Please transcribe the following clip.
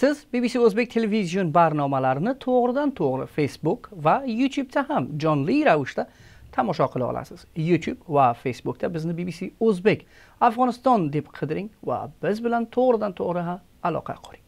siz bbc o'zbek televizion barnomalarini to'g'ridan to'g'ri facebook va youtubeda ham jonli ravishda tomosha qila olasiz youtube va facebookda bizni bbc o'zbek afg'oniston deb qidiring va biz bilan to'g'ridan to'g'ri aloqa quring